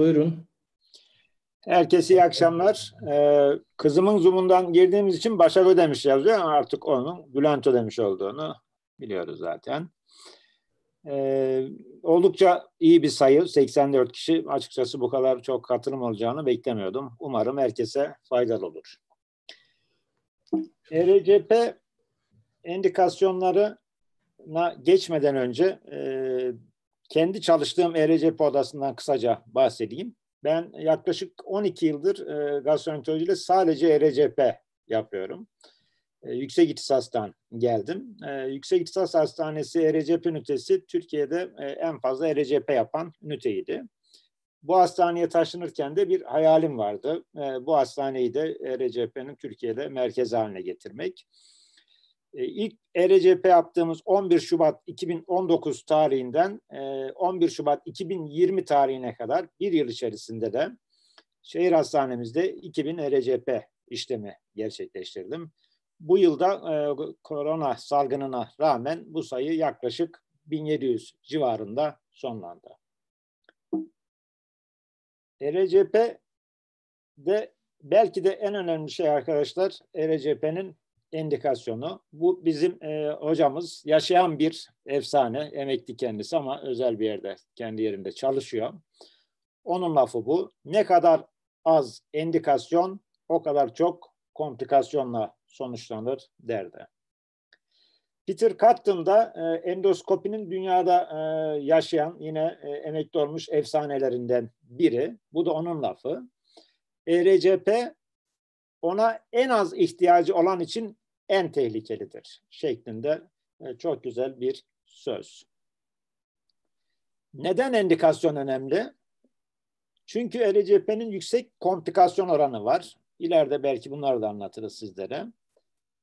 Buyurun. Herkese iyi akşamlar. Ee, kızımın Zoom'undan girdiğimiz için Başak Ödemiş yazıyor ama artık onun Bülent Ödemiş olduğunu biliyoruz zaten. Ee, oldukça iyi bir sayı 84 kişi. Açıkçası bu kadar çok katılım olacağını beklemiyordum. Umarım herkese faydalı olur. E RCP endikasyonlarına geçmeden önce e, kendi çalıştığım ERCP odasından kısaca bahsedeyim. Ben yaklaşık 12 yıldır e, gastroenterolojiyle sadece ERCP yapıyorum. E, yüksek İhtisas'tan geldim. E, yüksek İhtisas Hastanesi ERCP ünitesi Türkiye'de e, en fazla ERCP yapan üniteydi. Bu hastaneye taşınırken de bir hayalim vardı. E, bu hastaneyi de ERCP'nin Türkiye'de merkez haline getirmek. E, ilk ERCP yaptığımız 11 Şubat 2019 tarihinden 11 e, Şubat 2020 tarihine kadar bir yıl içerisinde de şehir hastanemizde 2000 ERCP işlemi gerçekleştirdim. Bu yılda e, korona salgınına rağmen bu sayı yaklaşık 1700 civarında sonlandı. ERCP de belki de en önemli şey arkadaşlar ERCP'nin endikasyonu. Bu bizim e, hocamız yaşayan bir efsane. Emekli kendisi ama özel bir yerde, kendi yerinde çalışıyor. Onun lafı bu. Ne kadar az endikasyon o kadar çok komplikasyonla sonuçlanır derdi. Peter Cotton da e, endoskopinin dünyada e, yaşayan yine e, emekli olmuş efsanelerinden biri. Bu da onun lafı. ERCP ona en az ihtiyacı olan için en tehlikelidir şeklinde e, çok güzel bir söz. Neden endikasyon önemli? Çünkü ELCP'nin yüksek komplikasyon oranı var. İleride belki bunları da anlatırız sizlere.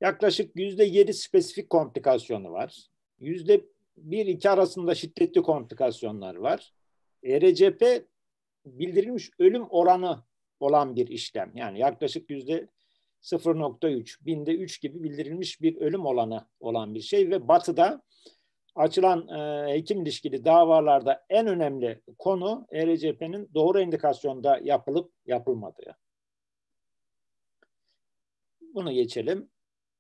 Yaklaşık yüzde yedi spesifik komplikasyonu var. Yüzde bir iki arasında şiddetli komplikasyonlar var. ERCP bildirilmiş ölüm oranı olan bir işlem. Yani yaklaşık yüzde 0.3, binde 3 gibi bildirilmiş bir ölüm olanı olan bir şey ve batıda açılan e, hekim ilişkili davalarda en önemli konu ERCP'nin doğru indikasyonda yapılıp yapılmadığı. Bunu geçelim.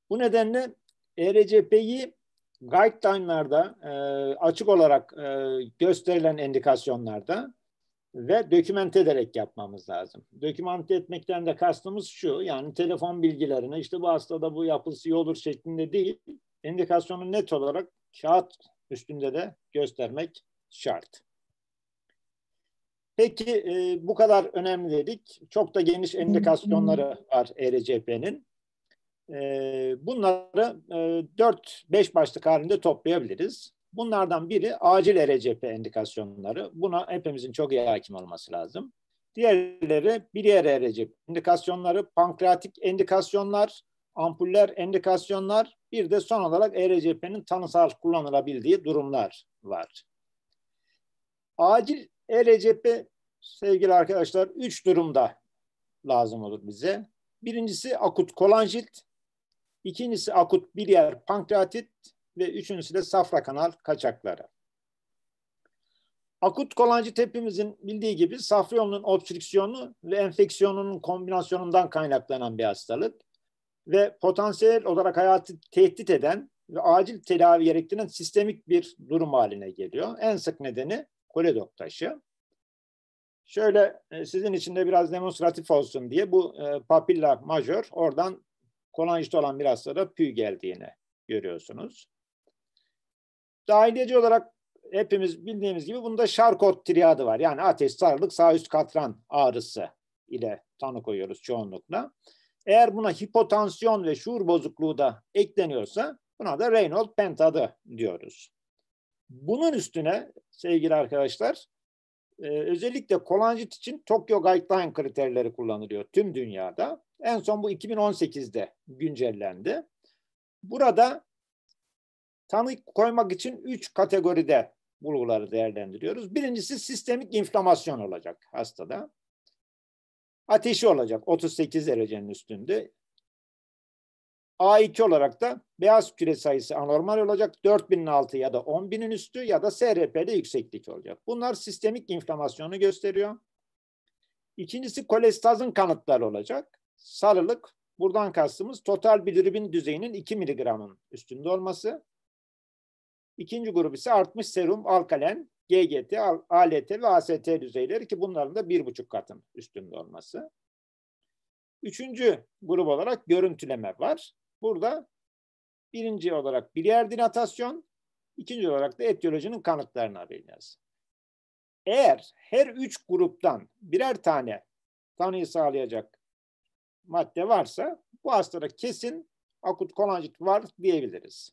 Bu nedenle ERCP'yi guideline'larda e, açık olarak e, gösterilen indikasyonlarda ve doküment ederek yapmamız lazım. Doküment etmekten de kastımız şu, yani telefon bilgilerine işte bu hastada bu yapılsı iyi olur şeklinde değil, indikasyonu net olarak kağıt üstünde de göstermek şart. Peki e, bu kadar önemli dedik. Çok da geniş indikasyonları var ERCP'nin. E, bunları e, 4-5 başlık halinde toplayabiliriz. Bunlardan biri acil ERCP indikasyonları. Buna hepimizin çok iyi hakim olması lazım. Diğerleri biliyer ERCP indikasyonları, pankreatik indikasyonlar, ampuller indikasyonlar, bir de son olarak ERCP'nin tanısal kullanılabildiği durumlar var. Acil ERCP sevgili arkadaşlar üç durumda lazım olur bize. Birincisi akut kolanjit, ikincisi akut biliyer pankreatit, ve üçüncüsü de Safra Kanal kaçakları. Akut kolancı hepimizin bildiği gibi safra yolunun obstrüksiyonu ve enfeksiyonunun kombinasyonundan kaynaklanan bir hastalık ve potansiyel olarak hayatı tehdit eden ve acil tedavi gerektiren sistemik bir durum haline geliyor. En sık nedeni koledok taşı. Şöyle e, sizin için de biraz demonstratif olsun diye bu e, papilla major oradan kolanjit olan bir hastada püy geldiğini görüyorsunuz dahiliyeci olarak hepimiz bildiğimiz gibi bunda Charcot triadı var. Yani ateş, sarılık, sağ üst katran ağrısı ile tanı koyuyoruz çoğunlukla. Eğer buna hipotansiyon ve şuur bozukluğu da ekleniyorsa buna da Reynold pentadı diyoruz. Bunun üstüne sevgili arkadaşlar e, özellikle kolanjit için Tokyo Guideline kriterleri kullanılıyor tüm dünyada. En son bu 2018'de güncellendi. Burada tanı koymak için üç kategoride bulguları değerlendiriyoruz. Birincisi sistemik inflamasyon olacak hastada. Ateşi olacak 38 derecenin üstünde. A2 olarak da beyaz küre sayısı anormal olacak. 4000'in altı ya da 10.000'in üstü ya da SRP'de yükseklik olacak. Bunlar sistemik inflamasyonu gösteriyor. İkincisi kolestazın kanıtları olacak. Sarılık, buradan kastımız total bilirubin düzeyinin 2 miligramın üstünde olması. İkinci grup ise artmış serum alkalen, GGT, ALT ve AST düzeyleri ki bunların da bir buçuk katın üstünde olması. Üçüncü grup olarak görüntüleme var. Burada birinci olarak biliyer dilatasyon, ikinci olarak da etiyolojinin kanıtlarını arayacağız. Eğer her üç gruptan birer tane tanıyı sağlayacak madde varsa bu hastada kesin akut kolanjit var diyebiliriz.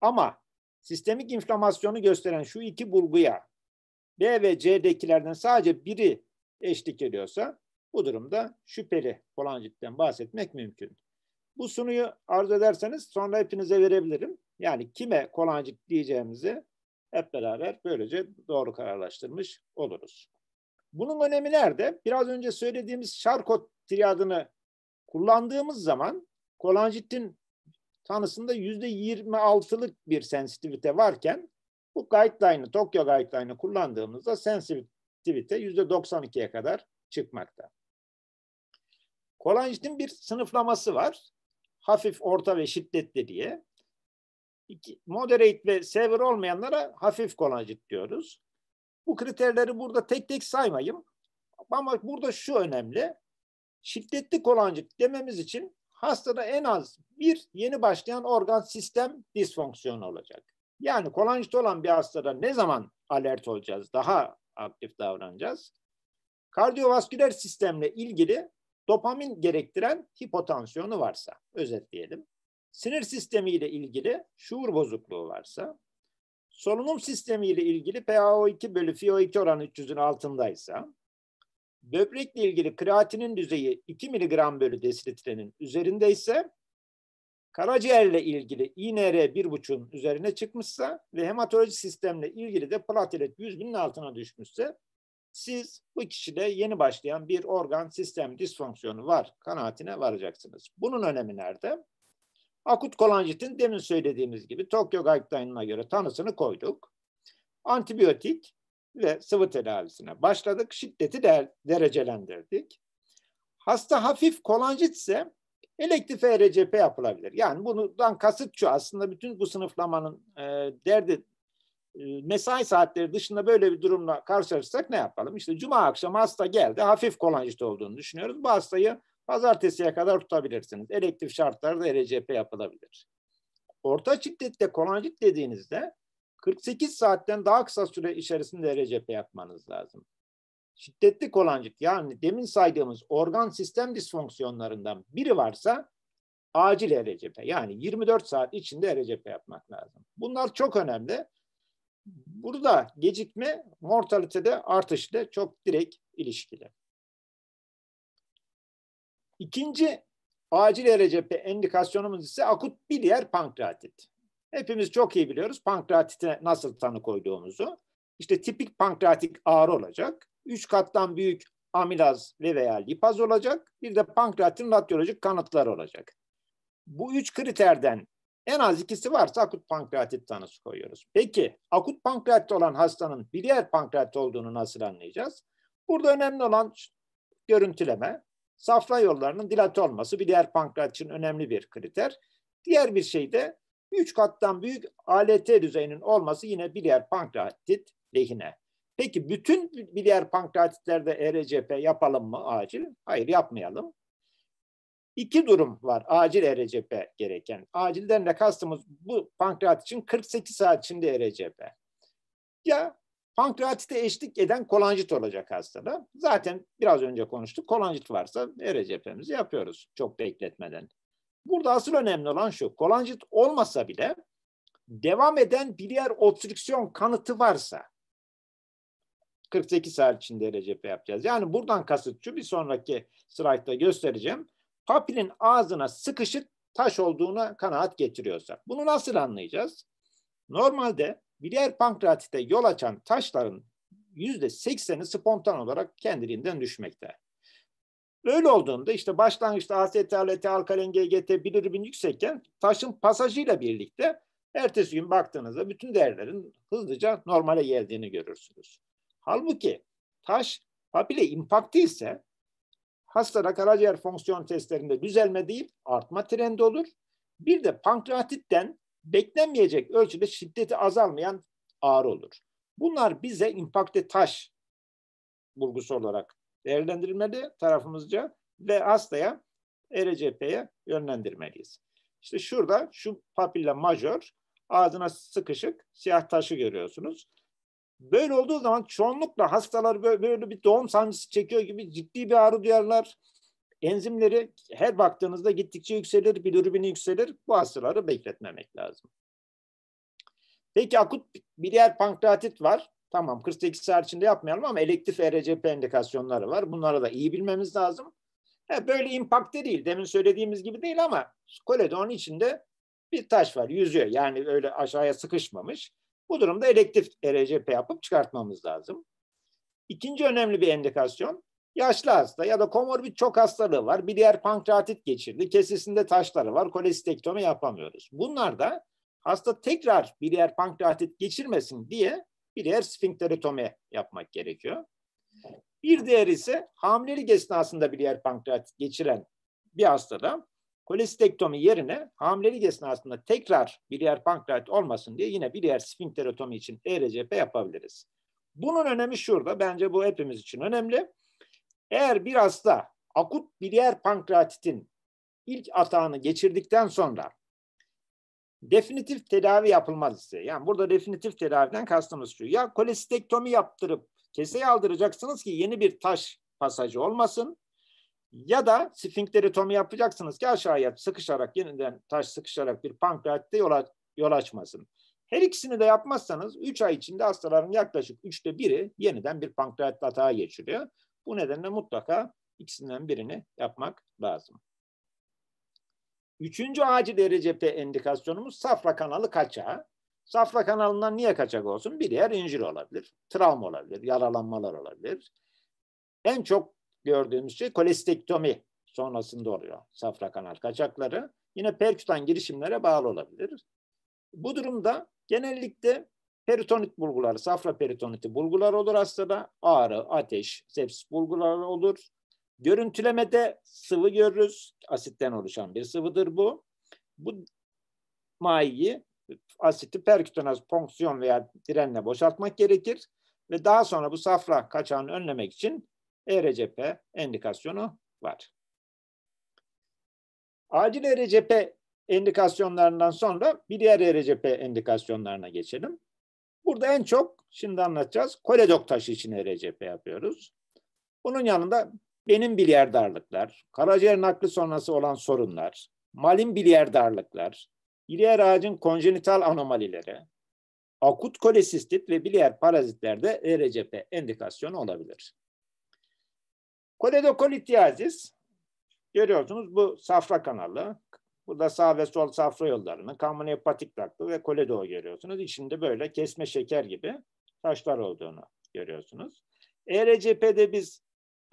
Ama sistemik inflamasyonu gösteren şu iki bulguya B ve C'dekilerden sadece biri eşlik ediyorsa bu durumda şüpheli falanjitten bahsetmek mümkün. Bu sunuyu arzu ederseniz sonra hepinize verebilirim. Yani kime kolanjit diyeceğimizi hep beraber böylece doğru kararlaştırmış oluruz. Bunun önemi nerede? Biraz önce söylediğimiz Charcot triadını kullandığımız zaman kolanjitin tanısında yüzde %26'lık bir sensitivite varken bu guideline'ı, Tokyo guideline'ı kullandığımızda sensitivite yüzde %92'ye kadar çıkmakta. Kolanjitin bir sınıflaması var. Hafif, orta ve şiddetli diye. Moderate ve severe olmayanlara hafif kolanjit diyoruz. Bu kriterleri burada tek tek saymayayım. Ama burada şu önemli. Şiddetli kolanjit dememiz için hastada en az bir yeni başlayan organ sistem disfonksiyonu olacak. Yani kolanjit olan bir hastada ne zaman alert olacağız, daha aktif davranacağız? Kardiyovasküler sistemle ilgili dopamin gerektiren hipotansiyonu varsa, özetleyelim. Sinir sistemiyle ilgili şuur bozukluğu varsa, solunum sistemiyle ilgili PaO2 bölü FiO2 oranı 300'ün altındaysa, Böbrekle ilgili kreatinin düzeyi 2 mg bölü desilitrenin üzerinde ise karaciğerle ilgili INR 1.5'un üzerine çıkmışsa ve hematoloji sistemle ilgili de platelet 100 binin altına düşmüşse siz bu kişide yeni başlayan bir organ sistem disfonksiyonu var kanaatine varacaksınız. Bunun önemi nerede? Akut kolanjitin demin söylediğimiz gibi Tokyo Guideline'ına göre tanısını koyduk. Antibiyotik ve sıvı tedavisine başladık. Şiddeti de derecelendirdik. Hasta hafif kolanjit ise elektif ERCP yapılabilir. Yani bundan kasıt şu aslında bütün bu sınıflamanın e, derdi e, mesai saatleri dışında böyle bir durumla karşılaşırsak ne yapalım? İşte cuma akşamı hasta geldi hafif kolanjit olduğunu düşünüyoruz. Bu hastayı pazartesiye kadar tutabilirsiniz. Elektif şartlarda ERCP yapılabilir. Orta şiddette kolanjit dediğinizde 48 saatten daha kısa süre içerisinde RCP yapmanız lazım. Şiddetli kolancit yani demin saydığımız organ sistem disfonksiyonlarından biri varsa acil RCP yani 24 saat içinde RCP yapmak lazım. Bunlar çok önemli. Burada gecikme mortalitede artışla çok direkt ilişkili. İkinci acil RCP endikasyonumuz ise akut biliyer pankreatit. Hepimiz çok iyi biliyoruz pankreatite nasıl tanı koyduğumuzu. İşte tipik pankreatik ağrı olacak. Üç kattan büyük amilaz ve veya lipaz olacak. Bir de pankreatin radyolojik kanıtları olacak. Bu üç kriterden en az ikisi varsa akut pankreatit tanısı koyuyoruz. Peki akut pankreatit olan hastanın bir diğer pankreatit olduğunu nasıl anlayacağız? Burada önemli olan görüntüleme. Safra yollarının dilat olması bir diğer için önemli bir kriter. Diğer bir şey de Üç kattan büyük ALT düzeyinin olması yine biliyer pankreatit lehine. Peki bütün biliyer pankreatitlerde ERCP yapalım mı acil? Hayır yapmayalım. İki durum var acil ERCP gereken. Acilden de kastımız bu pankreat için 48 saat içinde ERCP. Ya pankreatite eşlik eden kolanjit olacak hastada. Zaten biraz önce konuştuk. Kolanjit varsa ERCP'mizi yapıyoruz çok bekletmeden. Burada asıl önemli olan şu. Kolanjit olmasa bile devam eden biliyer obstrüksiyon kanıtı varsa 48 saat içinde LCP yapacağız. Yani buradan kasıt şu bir sonraki slaytta göstereceğim. Papilin ağzına sıkışık taş olduğuna kanaat getiriyorsa Bunu nasıl anlayacağız? Normalde biliyer pankreatite yol açan taşların yüzde sekseni spontan olarak kendiliğinden düşmekte. Öyle olduğunda işte başlangıçta AST, ALT, alkalen, GGT bilirimin yüksekken taşın pasajıyla birlikte ertesi gün baktığınızda bütün değerlerin hızlıca normale geldiğini görürsünüz. Halbuki taş habile impakti ise hastada karaciğer fonksiyon testlerinde düzelme değil artma trendi olur. Bir de pankreatitten beklenmeyecek ölçüde şiddeti azalmayan ağrı olur. Bunlar bize impakte taş bulgusu olarak değerlendirilmeli tarafımızca ve hastaya ERCP'ye yönlendirmeliyiz. İşte şurada şu papilla major ağzına sıkışık siyah taşı görüyorsunuz. Böyle olduğu zaman çoğunlukla hastalar böyle bir doğum sancısı çekiyor gibi ciddi bir ağrı duyarlar. Enzimleri her baktığınızda gittikçe yükselir, bilirubini yükselir. Bu hastaları bekletmemek lazım. Peki akut biliyer pankreatit var. Tamam 48 saat içinde yapmayalım ama elektif ERCP endikasyonları var. Bunları da iyi bilmemiz lazım. Yani e, böyle impakte değil. Demin söylediğimiz gibi değil ama koledonun içinde bir taş var yüzüyor. Yani öyle aşağıya sıkışmamış. Bu durumda elektif ERCP yapıp çıkartmamız lazım. İkinci önemli bir endikasyon yaşlı hasta ya da komorbid çok hastalığı var. Bir diğer pankreatit geçirdi. Kesesinde taşları var. Kolestektomi yapamıyoruz. Bunlar da hasta tekrar bir diğer pankreatit geçirmesin diye bir diğer sfinkteritomi yapmak gerekiyor. Bir diğer ise hamilelik esnasında bir yer pankreatit geçiren bir hastada kolestektomi yerine hamilelik esnasında tekrar bir yer pankreatit olmasın diye yine bir yer sfinkterotomi için ERCP yapabiliriz. Bunun önemi şurada. Bence bu hepimiz için önemli. Eğer bir hasta akut biliyer pankreatitin ilk atağını geçirdikten sonra definitif tedavi yapılmaz ise yani burada definitif tedaviden kastımız şu ya kolestektomi yaptırıp keseye aldıracaksınız ki yeni bir taş pasajı olmasın ya da sfinkteritomi yapacaksınız ki aşağıya sıkışarak yeniden taş sıkışarak bir pankreatte yol, yol açmasın. Her ikisini de yapmazsanız 3 ay içinde hastaların yaklaşık üçte biri yeniden bir pankreatit atağa geçiriyor. Bu nedenle mutlaka ikisinden birini yapmak lazım. Üçüncü acil erecepte endikasyonumuz safra kanalı kaçağı. Safra kanalından niye kaçak olsun? Bir yer incir olabilir, travma olabilir, yaralanmalar olabilir. En çok gördüğümüz şey kolestektomi sonrasında oluyor safra kanal kaçakları. Yine perkütan girişimlere bağlı olabilir. Bu durumda genellikle peritonit bulguları, safra peritoniti bulgular olur hastada. Ağrı, ateş, sepsis bulguları olur. Görüntülemede sıvı görürüz. Asitten oluşan bir sıvıdır bu. Bu mayiyi asiti perkütonaz ponksiyon veya direnle boşaltmak gerekir ve daha sonra bu safra kaçağını önlemek için ERCP endikasyonu var. Acil ERCP endikasyonlarından sonra bir diğer ERCP endikasyonlarına geçelim. Burada en çok şimdi anlatacağız koledok taşı için ERCP yapıyoruz. Bunun yanında benim bilyardarlıklar, karaciğer nakli sonrası olan sorunlar, malin bilyardarlıklar, iler ağacın konjenital anomalileri, akut kolesistit ve bilyar parazitlerde ERCP endikasyonu olabilir. Koledokolitiyazis, görüyorsunuz bu safra kanalı, Burada sağ ve sol safra yollarını, kamyonepatik taklı ve koledo görüyorsunuz. İçinde böyle kesme şeker gibi taşlar olduğunu görüyorsunuz. ERCP'de biz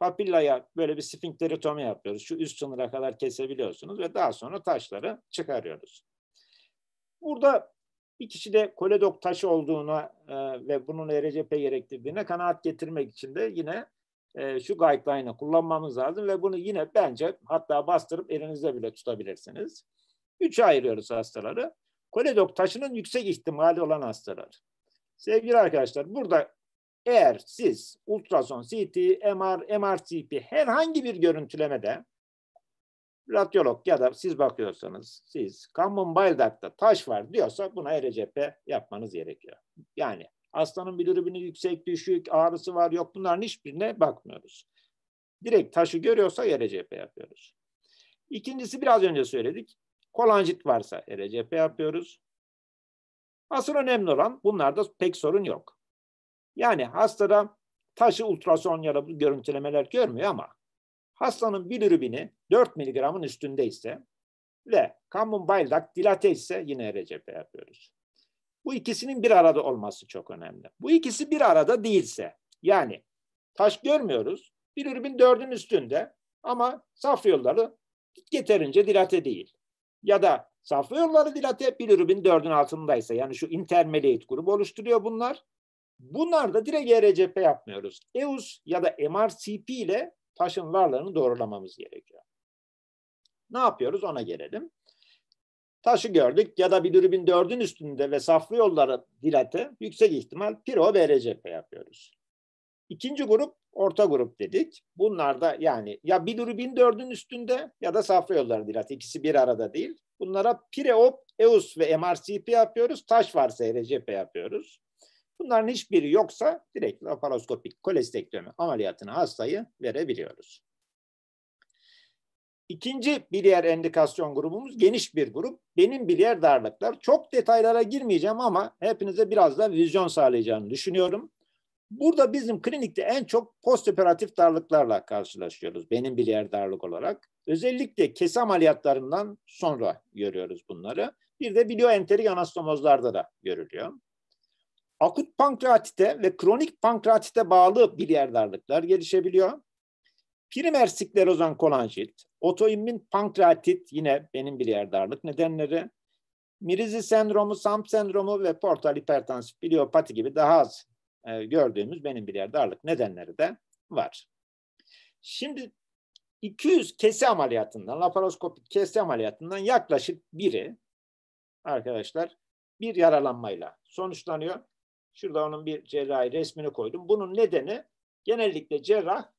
papillaya böyle bir sfinkteritomi yapıyoruz. Şu üst sınıra kadar kesebiliyorsunuz ve daha sonra taşları çıkarıyoruz. Burada bir kişi de koledok taşı olduğuna e, ve bunun ERCP gerektirdiğine kanaat getirmek için de yine e, şu guideline'ı kullanmamız lazım ve bunu yine bence hatta bastırıp elinizde bile tutabilirsiniz. Üçe ayırıyoruz hastaları. Koledok taşının yüksek ihtimali olan hastalar. Sevgili arkadaşlar burada eğer siz ultrason, CT, MR, MRCP herhangi bir görüntülemede radyolog ya da siz bakıyorsanız siz common bile duct'ta taş var diyorsa buna ERCP yapmanız gerekiyor. Yani hastanın bilirubini yüksek, düşük, ağrısı var yok bunların hiçbirine bakmıyoruz. Direkt taşı görüyorsa ERCP yapıyoruz. İkincisi biraz önce söyledik. Kolanjit varsa ERCP yapıyoruz. Asıl önemli olan bunlarda pek sorun yok. Yani hastada taşı ultrason ya da bu görüntülemeler görmüyor ama hastanın bilirubini 4 miligramın üstünde ise ve common bile duct dilate ise yine RCP yapıyoruz. Bu ikisinin bir arada olması çok önemli. Bu ikisi bir arada değilse yani taş görmüyoruz bilirubin 4'ün üstünde ama saf yolları yeterince dilate değil. Ya da saf yolları dilate bilirubin 4'ün altındaysa yani şu intermediate grubu oluşturuyor bunlar Bunlar da direkt ERCP yapmıyoruz. EUS ya da MRCP ile taşın varlarını doğrulamamız gerekiyor. Ne yapıyoruz ona gelelim. Taşı gördük ya da bir dürbün dördün üstünde ve saflı yolları dilatı yüksek ihtimal piro ve e RCP yapıyoruz. İkinci grup orta grup dedik. Bunlar da yani ya bir dürbün dördün üstünde ya da saflı yolları dilatı ikisi bir arada değil. Bunlara pireop, EUS ve MRCP yapıyoruz. Taş varsa e RCP yapıyoruz. Bunların hiçbiri yoksa direkt laparoskopik kolestektomi ameliyatını hastayı verebiliyoruz. İkinci biliyer endikasyon grubumuz geniş bir grup. Benim biliyer darlıklar. Çok detaylara girmeyeceğim ama hepinize biraz da vizyon sağlayacağını düşünüyorum. Burada bizim klinikte en çok postoperatif darlıklarla karşılaşıyoruz. Benim biliyer darlık olarak. Özellikle kesi ameliyatlarından sonra görüyoruz bunları. Bir de biliyoenterik anastomozlarda da görülüyor akut pankreatite ve kronik pankreatite bağlı bilyerdarlıklar gelişebiliyor. Primer siklerozan kolanjit, otoimmün pankreatit yine benim bilyerdarlık nedenleri. Mirizi sendromu, SAMP sendromu ve portal hipertansif biliopati gibi daha az e, gördüğümüz benim bilyerdarlık nedenleri de var. Şimdi 200 kesi ameliyatından, laparoskopik kesi ameliyatından yaklaşık biri arkadaşlar bir yaralanmayla sonuçlanıyor. Şurada onun bir cerrahi resmini koydum. Bunun nedeni genellikle cerrah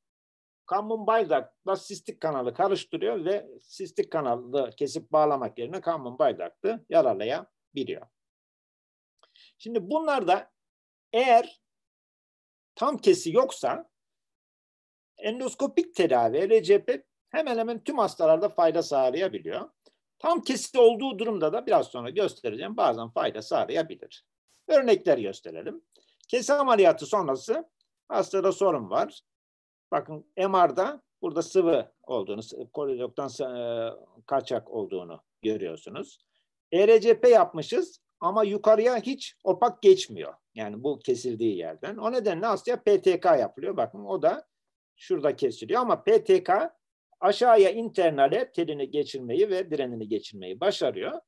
kambun baydakla sistik kanalı karıştırıyor ve sistik kanalı kesip bağlamak yerine kambun baydaklı yararlayabiliyor. Şimdi bunlarda eğer tam kesi yoksa endoskopik tedavi RCP hemen hemen tüm hastalarda fayda sağlayabiliyor. Tam kesi olduğu durumda da biraz sonra göstereceğim bazen fayda sağlayabilir. Örnekler gösterelim. Kesim ameliyatı sonrası hastada sorun var. Bakın MR'da burada sıvı olduğunu, koridoktan e, kaçak olduğunu görüyorsunuz. ERCP yapmışız ama yukarıya hiç opak geçmiyor. Yani bu kesildiği yerden. O nedenle aslında PTK yapılıyor. Bakın o da şurada kesiliyor ama PTK aşağıya internale telini geçirmeyi ve direnini geçirmeyi başarıyor.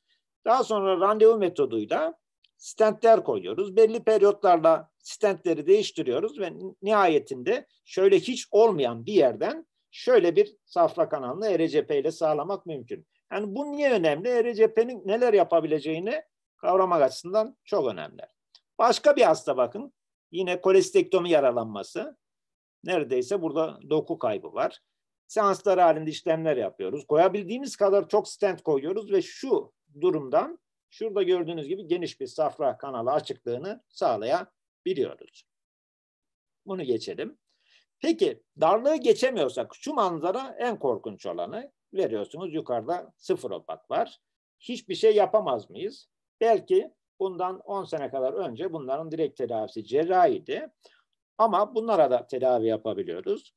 Daha sonra randevu metoduyla stentler koyuyoruz. Belli periyotlarla stentleri değiştiriyoruz ve nihayetinde şöyle hiç olmayan bir yerden şöyle bir safra kanalını ERCP ile sağlamak mümkün. Yani bu niye önemli? ERCP'nin neler yapabileceğini kavramak açısından çok önemli. Başka bir hasta bakın. Yine kolestektomi yaralanması. Neredeyse burada doku kaybı var. Seanslar halinde işlemler yapıyoruz. Koyabildiğimiz kadar çok stent koyuyoruz ve şu durumdan şurada gördüğünüz gibi geniş bir safra kanalı açıklığını sağlayabiliyoruz. Bunu geçelim. Peki darlığı geçemiyorsak şu manzara en korkunç olanı veriyorsunuz. Yukarıda sıfır opak var. Hiçbir şey yapamaz mıyız? Belki bundan 10 sene kadar önce bunların direkt tedavisi cerrahiydi. Ama bunlara da tedavi yapabiliyoruz.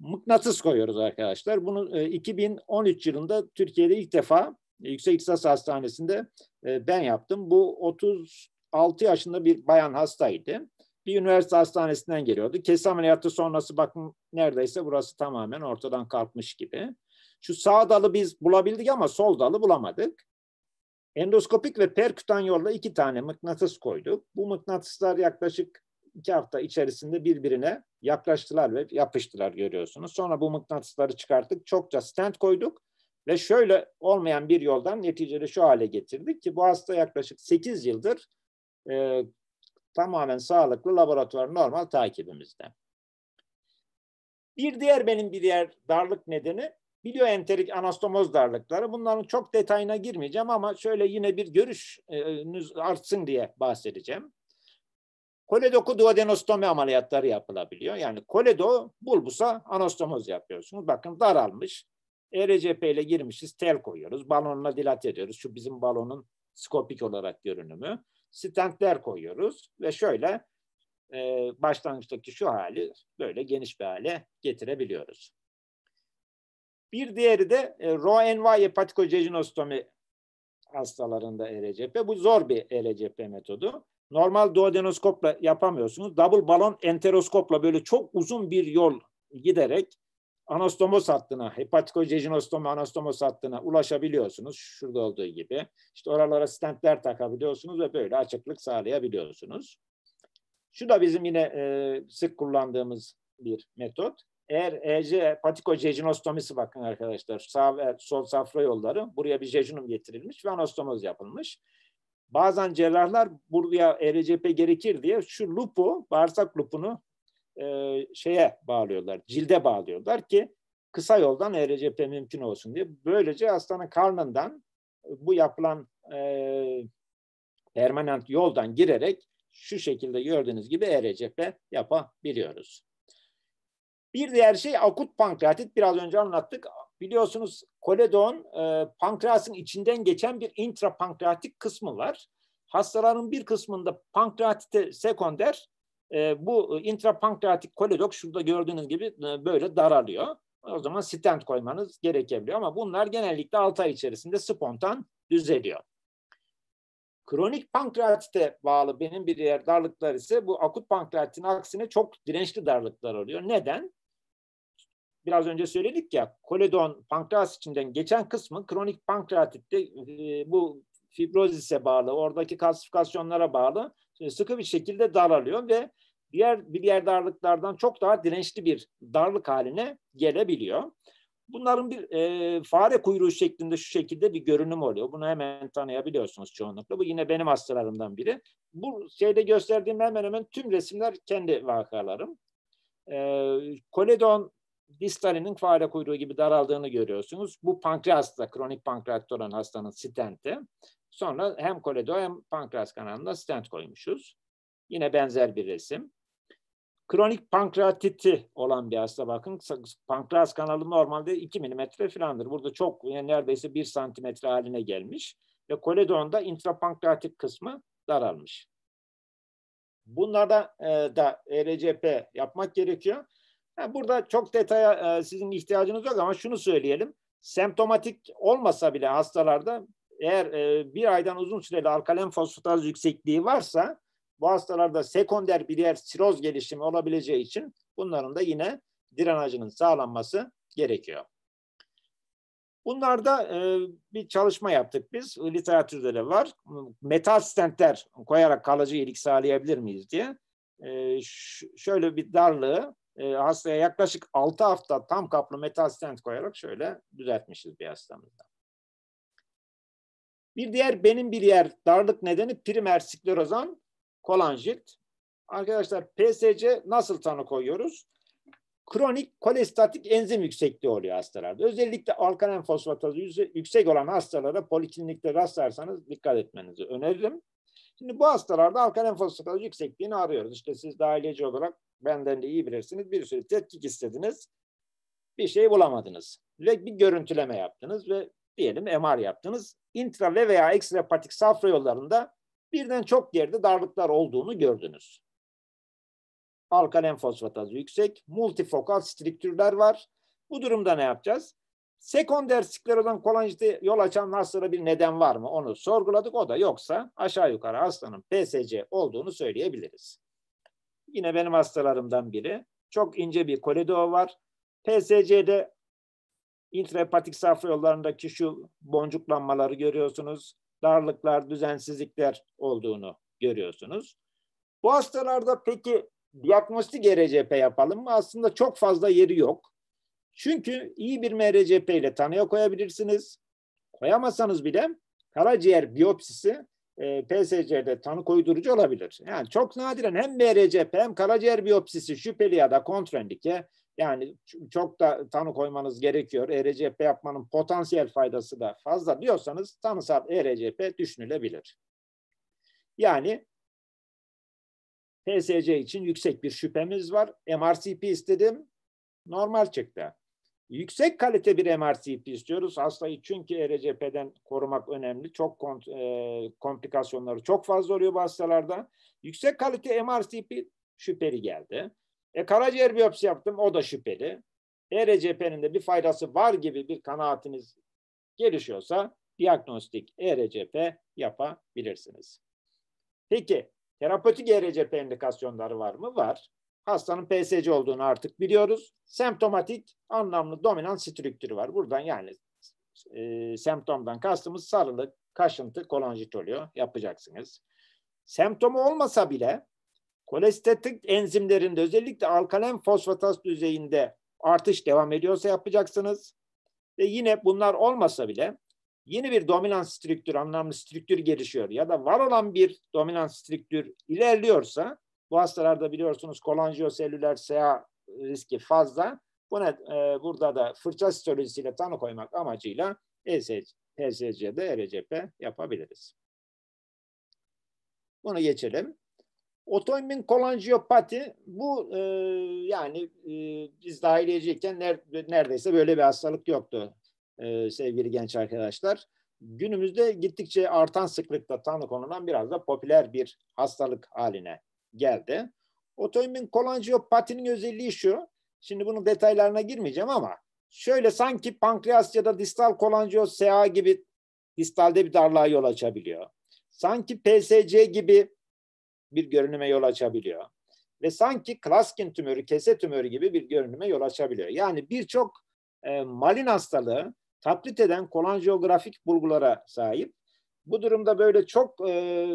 Mıknatıs koyuyoruz arkadaşlar. Bunu 2013 e, yılında Türkiye'de ilk defa e, Yüksek İstas Hastanesi'nde e, ben yaptım. Bu 36 yaşında bir bayan hastaydı. Bir üniversite hastanesinden geliyordu. Kesi ameliyatı sonrası bakın neredeyse burası tamamen ortadan kalkmış gibi. Şu sağ dalı biz bulabildik ama sol dalı bulamadık. Endoskopik ve perkütan yolla iki tane mıknatıs koyduk. Bu mıknatıslar yaklaşık iki hafta içerisinde birbirine yaklaştılar ve yapıştılar görüyorsunuz. Sonra bu mıknatısları çıkarttık. Çokça stent koyduk. Ve şöyle olmayan bir yoldan neticede şu hale getirdik ki bu hasta yaklaşık 8 yıldır e, tamamen sağlıklı laboratuvar normal takibimizde. Bir diğer benim bir diğer darlık nedeni bilioenterik anastomoz darlıkları. Bunların çok detayına girmeyeceğim ama şöyle yine bir görüşünüz artsın diye bahsedeceğim. Koledoku duodenostomi ameliyatları yapılabiliyor. Yani koledo bulbusa anastomoz yapıyorsunuz. Bakın daralmış. ERCP ile girmişiz tel koyuyoruz. Balonla dilat ediyoruz. Şu bizim balonun skopik olarak görünümü. Stentler koyuyoruz ve şöyle e, başlangıçtaki şu hali böyle geniş bir hale getirebiliyoruz. Bir diğeri de e, RONY hepatikojejunostomi hastalarında ERCP. Bu zor bir ERCP metodu. Normal duodenoskopla yapamıyorsunuz. Double balon enteroskopla böyle çok uzun bir yol giderek anastomos hattına, hepatikojejinostom anastomos hattına ulaşabiliyorsunuz. Şurada olduğu gibi. İşte oralara stentler takabiliyorsunuz ve böyle açıklık sağlayabiliyorsunuz. Şu da bizim yine e, sık kullandığımız bir metot. Eğer EC hepatikojejinostomisi bakın arkadaşlar sağ ve sol safra yolları buraya bir jejunum getirilmiş ve anastomoz yapılmış. Bazen cerrahlar buraya ERCP gerekir diye şu lupu, bağırsak lupunu e, şeye bağlıyorlar, cilde bağlıyorlar ki kısa yoldan ERCP mümkün olsun diye. Böylece hastanın karnından bu yapılan e, permanent yoldan girerek şu şekilde gördüğünüz gibi ERCP yapabiliyoruz. Bir diğer şey akut pankreatit biraz önce anlattık. Biliyorsunuz koledon e, pankreasın içinden geçen bir intrapankreatik kısmı var. Hastaların bir kısmında pankreatite sekonder e, bu e, intrapankreatik koledok şurada gördüğünüz gibi e, böyle daralıyor. O zaman stent koymanız gerekebiliyor ama bunlar genellikle 6 ay içerisinde spontan düzeliyor. Kronik pankreatite bağlı benim bir diğer darlıklar ise bu akut pankreatitin aksine çok dirençli darlıklar oluyor. Neden? Biraz önce söyledik ya koledon pankreas içinden geçen kısmı kronik pankreatitte e, bu fibrozise bağlı, oradaki kalsifikasyonlara bağlı e, sıkı bir şekilde daralıyor ve diğer bir diğer darlıklardan çok daha dirençli bir darlık haline gelebiliyor. Bunların bir e, fare kuyruğu şeklinde şu şekilde bir görünüm oluyor. Bunu hemen tanıyabiliyorsunuz çoğunlukla. Bu yine benim hastalarımdan biri. Bu şeyde gösterdiğim hemen hemen tüm resimler kendi vakalarım. E, koledon distalinin fare kuyruğu gibi daraldığını görüyorsunuz. Bu pankreasta, kronik pankreatit olan hastanın stenti. Sonra hem koledo hem pankreas kanalında stent koymuşuz. Yine benzer bir resim. Kronik pankreatiti olan bir hasta bakın. Pankreas kanalı normalde 2 milimetre filandır. Burada çok yani neredeyse 1 santimetre haline gelmiş. Ve koledonda intrapankreatik kısmı daralmış. Bunlarda e, da ERCP yapmak gerekiyor. Burada çok detaya e, sizin ihtiyacınız yok ama şunu söyleyelim. Semptomatik olmasa bile hastalarda eğer e, bir aydan uzun süreli alkalen fosfataz yüksekliği varsa bu hastalarda sekonder bir siroz gelişimi olabileceği için bunların da yine direnajının sağlanması gerekiyor. Bunlarda e, bir çalışma yaptık biz. Literatürde de var. Metal stentler koyarak kalıcı iyilik sağlayabilir miyiz diye. E, şöyle bir darlığı e, hastaya yaklaşık 6 hafta tam kaplı metastent koyarak şöyle düzeltmişiz bir hastamızda. Bir diğer benim bir yer darlık nedeni primer sklerozan kolanjit. Arkadaşlar PSC nasıl tanı koyuyoruz? Kronik kolestatik enzim yüksekliği oluyor hastalarda. Özellikle alkalen fosfatazı yüksek olan hastalara poliklinikte rastlarsanız dikkat etmenizi öneririm. Şimdi bu hastalarda alkalen fosfatazı yüksekliğini arıyoruz. İşte siz dahiliyeci olarak benden de iyi bilirsiniz. Bir sürü tetkik istediniz. Bir şey bulamadınız. Ve bir görüntüleme yaptınız ve diyelim MR yaptınız. İntrale veya ekstrapatik safra yollarında birden çok yerde darlıklar olduğunu gördünüz. Alkalen fosfatazı yüksek, multifokal striktürler var. Bu durumda ne yapacağız? Sekonder sklerodan kolanjite yol açan hastalara bir neden var mı? Onu sorguladık. O da yoksa aşağı yukarı hastanın PSC olduğunu söyleyebiliriz. Yine benim hastalarımdan biri. Çok ince bir koledo var. PSC'de intrahepatik safra yollarındaki şu boncuklanmaları görüyorsunuz. Darlıklar, düzensizlikler olduğunu görüyorsunuz. Bu hastalarda peki diagnostik ERCP yapalım mı? Aslında çok fazla yeri yok. Çünkü iyi bir MRCP ile tanıya koyabilirsiniz. Koyamasanız bile karaciğer biyopsisi e, PSC'de tanı koydurucu olabilir. Yani çok nadiren hem BRCP hem karaciğer biyopsisi şüpheli ya da kontrendike yani çok da tanı koymanız gerekiyor. ERCP yapmanın potansiyel faydası da fazla diyorsanız tanısal ERCP düşünülebilir. Yani PSC için yüksek bir şüphemiz var. MRCP istedim. Normal çıktı. Yüksek kalite bir MRCP istiyoruz. Hastayı çünkü e RCP'den korumak önemli. Çok kont, e, komplikasyonları çok fazla oluyor bu hastalarda. Yüksek kalite MRCP şüpheli geldi. E, karaciğer biyopsi yaptım o da şüpheli. E RCP'nin de bir faydası var gibi bir kanaatiniz gelişiyorsa diagnostik e RCP yapabilirsiniz. Peki terapötik RCP indikasyonları var mı? Var hastanın PSC olduğunu artık biliyoruz. Semptomatik anlamlı dominant strüktürü var. Buradan yani e, semptomdan kastımız sarılık, kaşıntı, kolonjit oluyor. Yapacaksınız. Semptomu olmasa bile kolestatik enzimlerinde özellikle alkalen fosfatas düzeyinde artış devam ediyorsa yapacaksınız. Ve yine bunlar olmasa bile yeni bir dominant strüktür, anlamlı strüktür gelişiyor ya da var olan bir dominant strüktür ilerliyorsa bu hastalarda biliyorsunuz kolonjiyoselüler SEA riski fazla. Buna, e, burada da fırça histolojisiyle tanı koymak amacıyla HSC'de e e RCP yapabiliriz. Bunu geçelim. Otoimmün kolonjiyopati bu e, yani e, biz dahiliyeceyken ner, neredeyse böyle bir hastalık yoktu e, sevgili genç arkadaşlar. Günümüzde gittikçe artan sıklıkta tanı konulan biraz da popüler bir hastalık haline geldi. Otoimmün kolonjiyopatinin özelliği şu. Şimdi bunun detaylarına girmeyeceğim ama şöyle sanki pankreas ya da distal kolonjiyoz SA gibi distalde bir darlığa yol açabiliyor. Sanki PSC gibi bir görünüme yol açabiliyor. Ve sanki Klaskin tümörü, kese tümörü gibi bir görünüme yol açabiliyor. Yani birçok e, malin hastalığı taklit eden kolonjiyografik bulgulara sahip bu durumda böyle çok e,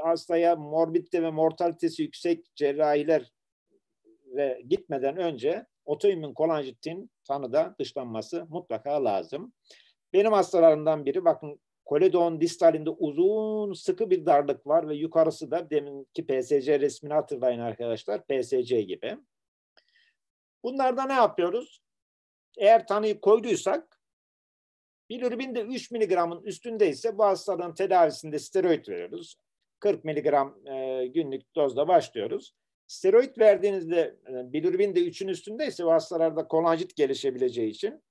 hastaya morbidite ve mortalitesi yüksek cerrahiler e, gitmeden önce otoimmün kolanjitin tanıda dışlanması mutlaka lazım. Benim hastalarımdan biri bakın koledon distalinde uzun sıkı bir darlık var ve yukarısı da deminki PSC resmini hatırlayın arkadaşlar PSC gibi. Bunlarda ne yapıyoruz? Eğer tanıyı koyduysak Bilirubin de 3 miligramın üstünde ise bu hastaların tedavisinde steroid veriyoruz. 40 miligram e, günlük dozda başlıyoruz. Steroid verdiğinizde e, bilirubin de 3'ün üstünde ise bu hastalarda kolajit gelişebileceği için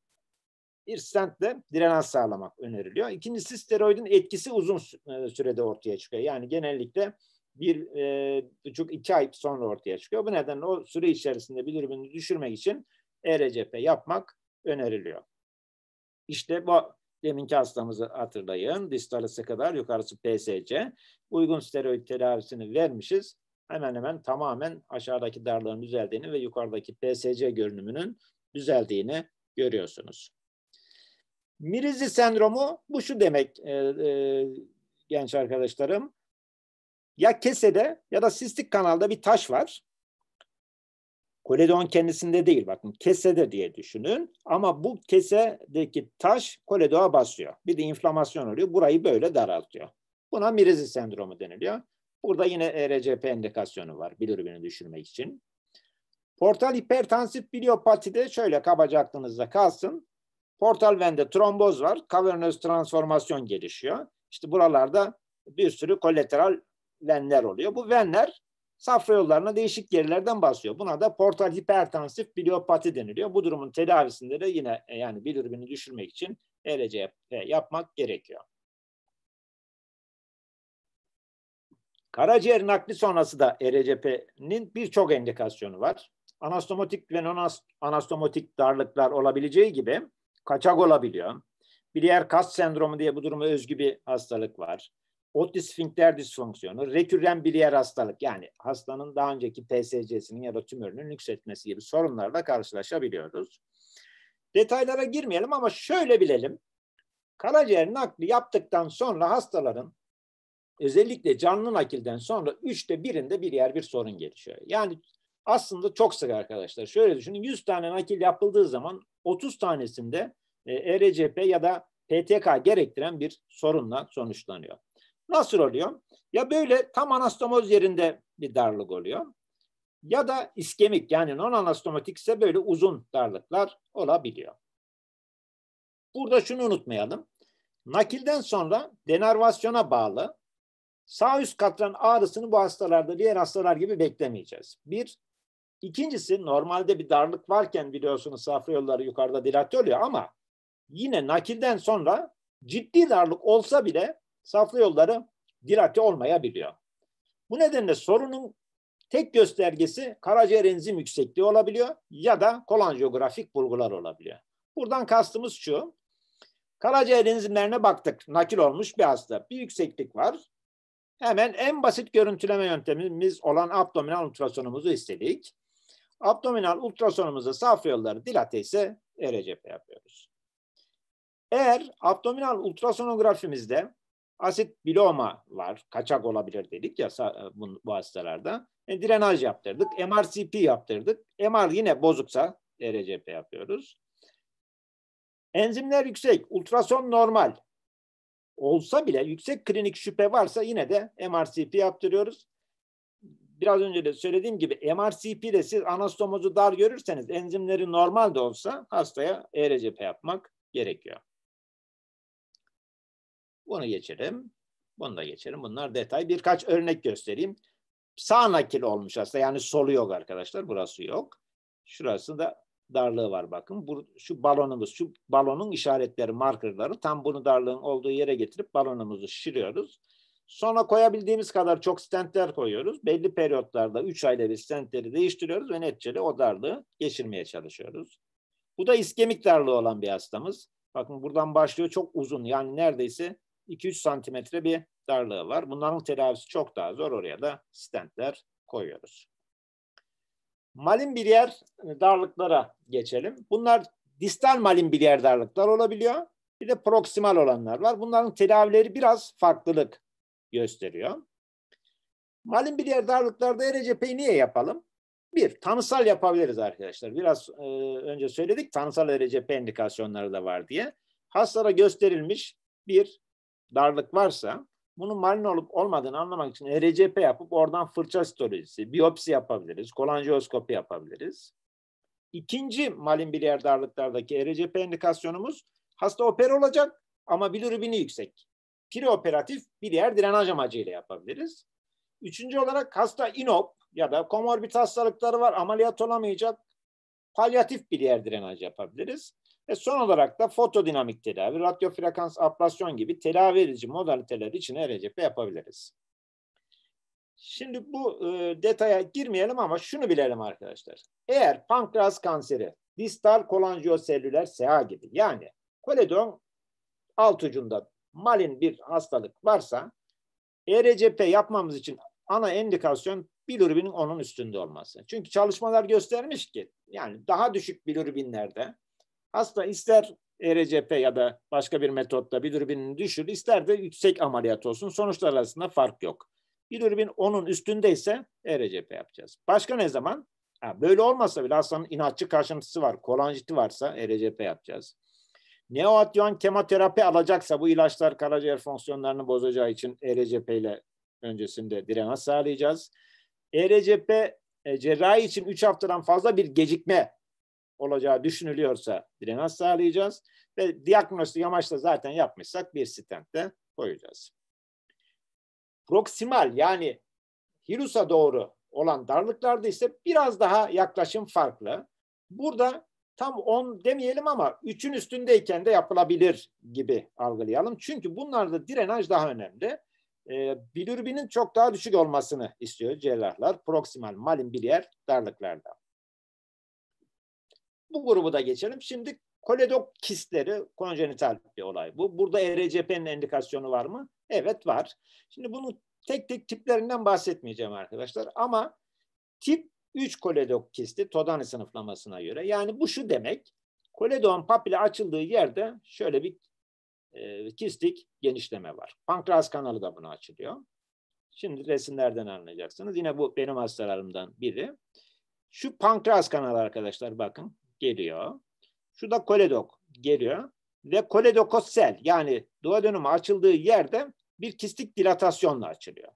bir stentle direnç sağlamak öneriliyor. İkincisi steroidin etkisi uzun e, sürede ortaya çıkıyor. Yani genellikle bir e, buçuk iki ay sonra ortaya çıkıyor. Bu nedenle o süre içerisinde bilirubini düşürmek için ERCP yapmak öneriliyor. İşte bu deminki hastamızı hatırlayın. Distalisi kadar yukarısı PSC. Uygun steroid tedavisini vermişiz. Hemen hemen tamamen aşağıdaki darlığın düzeldiğini ve yukarıdaki PSC görünümünün düzeldiğini görüyorsunuz. Mirizi sendromu bu şu demek e, e, genç arkadaşlarım. Ya kesede ya da sistik kanalda bir taş var. Koledon kendisinde değil bakın kesede diye düşünün ama bu kesedeki taş koledoğa basıyor. Bir de inflamasyon oluyor. Burayı böyle daraltıyor. Buna mirizi sendromu deniliyor. Burada yine e RCP indikasyonu var bilirubini düşürmek için. Portal hipertansif de şöyle kabaca aklınızda kalsın. Portal vende tromboz var. Kavernöz transformasyon gelişiyor. İşte buralarda bir sürü kolateral venler oluyor. Bu venler safra yollarına değişik yerlerden basıyor. Buna da portal hipertansif biliopati deniliyor. Bu durumun tedavisinde de yine e, yani bilirubini düşürmek için ERCP yapmak gerekiyor. Karaciğer nakli sonrası da ERCP'nin birçok endikasyonu var. Anastomotik ve non anastomotik darlıklar olabileceği gibi kaçak olabiliyor. Biliyer kas sendromu diye bu duruma özgü bir hastalık var otisfinkter disfonksiyonu, reküren biliyer hastalık yani hastanın daha önceki PSC'sinin ya da tümörünün yükseltmesi gibi sorunlarla karşılaşabiliyoruz. Detaylara girmeyelim ama şöyle bilelim. Karaciğer nakli yaptıktan sonra hastaların özellikle canlı nakilden sonra üçte birinde bir yer bir sorun gelişiyor. Yani aslında çok sık arkadaşlar. Şöyle düşünün 100 tane nakil yapıldığı zaman 30 tanesinde ERCP e ya da PTK gerektiren bir sorunla sonuçlanıyor. Nasıl oluyor? Ya böyle tam anastomoz yerinde bir darlık oluyor. Ya da iskemik yani non anastomatik ise böyle uzun darlıklar olabiliyor. Burada şunu unutmayalım. Nakilden sonra denervasyona bağlı sağ üst katran ağrısını bu hastalarda diğer hastalar gibi beklemeyeceğiz. Bir. ikincisi normalde bir darlık varken biliyorsunuz safra yolları yukarıda dilatör oluyor ama yine nakilden sonra ciddi darlık olsa bile saflı yolları dirati olmayabiliyor. Bu nedenle sorunun tek göstergesi karaciğer enzim yüksekliği olabiliyor ya da kolanjiyografik bulgular olabiliyor. Buradan kastımız şu. Karaciğer enzimlerine baktık. Nakil olmuş bir hasta. Bir yükseklik var. Hemen en basit görüntüleme yöntemimiz olan abdominal ultrasonumuzu istedik. Abdominal ultrasonumuzda safra yolları dilate ise ERCP yapıyoruz. Eğer abdominal ultrasonografimizde Asit biloma var. Kaçak olabilir dedik ya e, bu, bu hastalarda. E, drenaj yaptırdık. MRCP yaptırdık. MR yine bozuksa ERCP yapıyoruz. Enzimler yüksek. Ultrason normal. Olsa bile yüksek klinik şüphe varsa yine de MRCP yaptırıyoruz. Biraz önce de söylediğim gibi MRCP'de siz anastomozu dar görürseniz enzimleri normal de olsa hastaya ERCP yapmak gerekiyor. Bunu geçelim. Bunu da geçelim. Bunlar detay. Birkaç örnek göstereyim. Sağ nakil olmuş aslında. Yani solu yok arkadaşlar. Burası yok. Şurasında darlığı var bakın. Bu, şu balonumuz, şu balonun işaretleri, markerları tam bunu darlığın olduğu yere getirip balonumuzu şişiriyoruz. Sonra koyabildiğimiz kadar çok stentler koyuyoruz. Belli periyotlarda 3 ayda bir stentleri değiştiriyoruz ve neticede o darlığı geçirmeye çalışıyoruz. Bu da iskemik darlığı olan bir hastamız. Bakın buradan başlıyor çok uzun yani neredeyse 2-3 santimetre bir darlığı var. Bunların tedavisi çok daha zor. Oraya da stentler koyuyoruz. Malin biliyer e, darlıklara geçelim. Bunlar distal malin biliyer darlıklar olabiliyor. Bir de proksimal olanlar var. Bunların tedavileri biraz farklılık gösteriyor. Malin biliyer darlıklarda ERCP'yi niye yapalım? Bir, tanısal yapabiliriz arkadaşlar. Biraz e, önce söyledik tanısal ERCP indikasyonları da var diye. Hastalara gösterilmiş bir darlık varsa bunun malign olup olmadığını anlamak için ERCP yapıp oradan fırça histolojisi, biyopsi yapabiliriz, kolanjiyoskopi yapabiliriz. İkinci malin biliyer darlıklardaki ERCP indikasyonumuz hasta opera olacak ama bilirubini yüksek. Preoperatif biliyer direnaj amacıyla yapabiliriz. Üçüncü olarak hasta inop ya da komorbid hastalıkları var, ameliyat olamayacak, palyatif biliyer direnaj yapabiliriz. Ve son olarak da fotodinamik tedavi, radyo frekans ablasyon gibi tedavi edici modaliteler için ERCP yapabiliriz. Şimdi bu e, detaya girmeyelim ama şunu bilelim arkadaşlar. Eğer pankreas kanseri distal kolonjiyoselüler SEA gibi yani koledon alt ucunda malin bir hastalık varsa ERCP yapmamız için ana endikasyon bilirubinin onun üstünde olması. Çünkü çalışmalar göstermiş ki yani daha düşük bilirubinlerde Hasta ister ERCP ya da başka bir metotla bilirubinin düşür, ister de yüksek ameliyat olsun. Sonuçlar arasında fark yok. Bilirubin onun üstündeyse ERCP yapacağız. Başka ne zaman? Ha, böyle olmasa bile hastanın inatçı kaşıntısı var, kolanjiti varsa ERCP yapacağız. Neoadjuvan kemoterapi alacaksa bu ilaçlar karaciğer fonksiyonlarını bozacağı için ERCP ile öncesinde direnç sağlayacağız. ERCP e, cerrahi için 3 haftadan fazla bir gecikme olacağı düşünülüyorsa drenaj sağlayacağız ve diagnostik amaçla zaten yapmışsak bir stent koyacağız. Proksimal yani hirusa doğru olan darlıklarda ise biraz daha yaklaşım farklı. Burada tam 10 demeyelim ama 3'ün üstündeyken de yapılabilir gibi algılayalım. Çünkü bunlarda direnaj daha önemli. E, bilirubinin çok daha düşük olmasını istiyor cerrahlar. Proksimal malin biliyer darlıklarda. Bu grubu da geçelim. Şimdi koledok kistleri konjenital bir olay bu. Burada ERCP'nin endikasyonu var mı? Evet var. Şimdi bunu tek tek tiplerinden bahsetmeyeceğim arkadaşlar ama tip 3 koledok kisti Todani sınıflamasına göre. Yani bu şu demek. Koledon papile açıldığı yerde şöyle bir e, kistik genişleme var. Pankreas kanalı da bunu açılıyor. Şimdi resimlerden anlayacaksınız. Yine bu benim hastalarımdan biri. Şu pankreas kanalı arkadaşlar bakın geliyor. Şu da koledok geliyor. Ve koledokosel yani doğa dönümü açıldığı yerde bir kistik dilatasyonla açılıyor.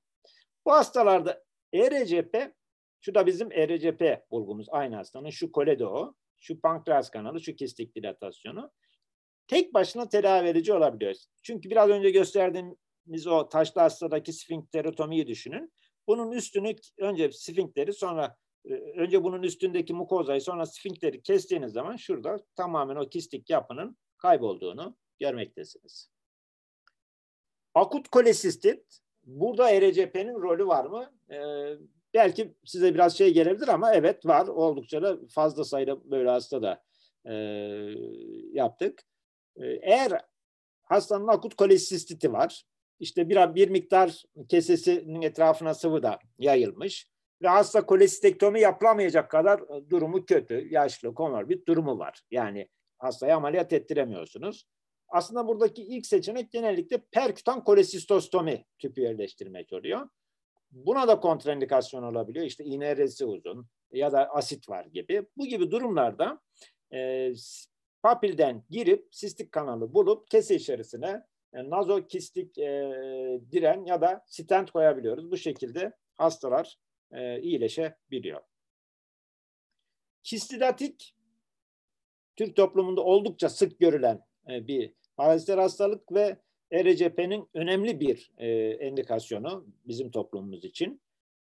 Bu hastalarda ERCP, şu da bizim ERCP bulgumuz aynı hastanın şu koledo, şu pankreas kanalı, şu kistik dilatasyonu tek başına tedavi edici olabiliyor. Çünkü biraz önce gösterdiğimiz o taşlı hastadaki sfinkterotomiyi düşünün. Bunun üstünü önce sfinkleri sonra ee, önce bunun üstündeki mukozayı sonra Sfinkleri kestiğiniz zaman şurada tamamen o kistik yapının kaybolduğunu görmektesiniz. Akut kolesistit, burada ERCP'nin rolü var mı? Ee, belki size biraz şey gelebilir ama evet var. Oldukça da fazla sayıda böyle hasta da e, yaptık. Ee, eğer hastanın akut kolesistiti var, işte bir, bir miktar kesesinin etrafına sıvı da yayılmış ve hasta kolestektomi yapılamayacak kadar e, durumu kötü, yaşlı, komorbid durumu var. Yani hastaya ameliyat ettiremiyorsunuz. Aslında buradaki ilk seçenek genellikle perkutan kolesistostomi tüpü yerleştirmek oluyor. Buna da kontraindikasyon olabiliyor. İşte iğneresi uzun ya da asit var gibi. Bu gibi durumlarda e, papilden girip sistik kanalı bulup kese içerisine e, nazokistik e, diren ya da stent koyabiliyoruz. Bu şekilde hastalar e, iyileşebiliyor. Kistidatik Türk toplumunda oldukça sık görülen e, bir paraziter hastalık ve ERCP'nin önemli bir e, endikasyonu bizim toplumumuz için.